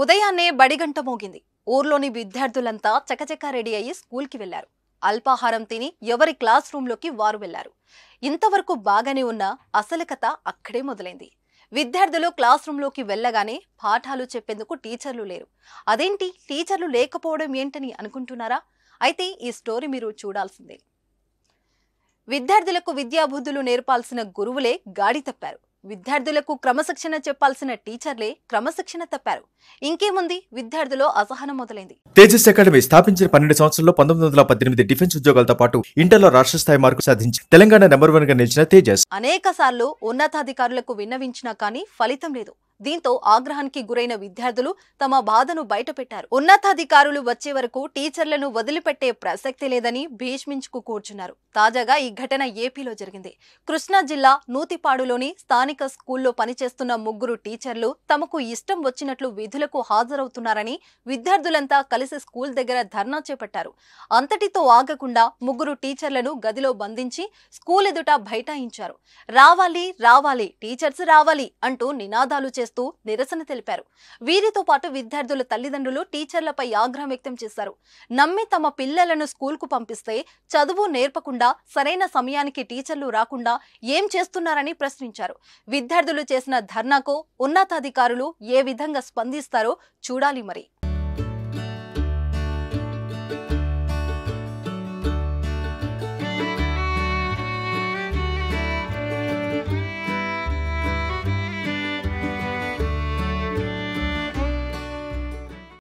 ఉదయాన్నే బడిగంట మోగింది ఊర్లోని విద్యార్థులంతా చకచకా రెడీ అయ్యి స్కూల్కి వెళ్లారు అల్పాహారం తిని ఎవరి క్లాస్ రూంలోకి వారు వెళ్లారు ఇంతవరకు బాగానే ఉన్న అసలు కథ అక్కడే మొదలైంది విద్యార్థులు క్లాస్ రూంలోకి వెళ్ళగానే పాఠాలు చెప్పేందుకు టీచర్లు లేరు అదేంటి టీచర్లు లేకపోవడం ఏంటని అనుకుంటున్నారా అయితే ఈ స్టోరీ మీరు చూడాల్సిందే విద్యార్థులకు విద్యాబుద్ధులు నేర్పాల్సిన గురువులే గాడి తప్పారు విద్యార్థులకు క్రమశిక్షణ చెప్పాల్సిన టీచర్లే క్రమశిక్షణ తప్పారు ఇంకేముంది విద్యార్థులు అసహనం మొదలైంది తేజస్ అకాడమీ స్థాపించిన పన్నెండు సంవత్సరంలో పంతొమ్మిది వందల పద్దెనిమిది డిఫెన్స్ ఉద్యోగాలతో పాటు ఇంటర్లో రాష్ట్ర స్థాయి మార్కు సాధించి తెలంగాణ నెంబర్ వన్ గా నిలిచిన తేజస్ అనేక సార్లు ఉన్నతాధికారులకు విన్నవించినా కానీ ఫలితం లేదు దీంతో ఆగ్రహానికి గురైన విద్యార్థులు తమ బాధను బయటపెట్టారు ఉన్నతాధికారులు వచ్చే వరకు టీచర్లను వదిలిపెట్టే ప్రసక్తి లేదని భీష్మించుకు కూర్చున్నారు తాజాగా ఈ ఘటన ఏపీలో జరిగింది కృష్ణా జిల్లా నూతిపాడులోని స్థానిక స్కూల్లో పనిచేస్తున్న ముగ్గురు టీచర్లు తమకు ఇష్టం వచ్చినట్లు విధులకు హాజరవుతున్నారని విద్యార్థులంతా కలిసి స్కూల్ దగ్గర ధర్నా చేపట్టారు అంతటితో ఆగకుండా ముగ్గురు టీచర్లను గదిలో బంధించి స్కూల్ ఎదుట బైఠాయించారు రావాలి రావాలి టీచర్స్ రావాలి అంటూ నినాదాలు చేశారు చేస్తూ నిరసన తెలిపారు వీరితో పాటు విద్యార్థుల తల్లిదండ్రులు టీచర్లపై ఆగ్రహం వ్యక్తం చేశారు నమ్మి తమ పిల్లలను స్కూల్కు పంపిస్తే చదువు నేర్పకుండా సరైన సమయానికి టీచర్లు రాకుండా ఏం చేస్తున్నారని ప్రశ్నించారు విద్యార్థులు చేసిన ధర్నాకు ఉన్నతాధికారులు ఏ విధంగా స్పందిస్తారో చూడాలి మరి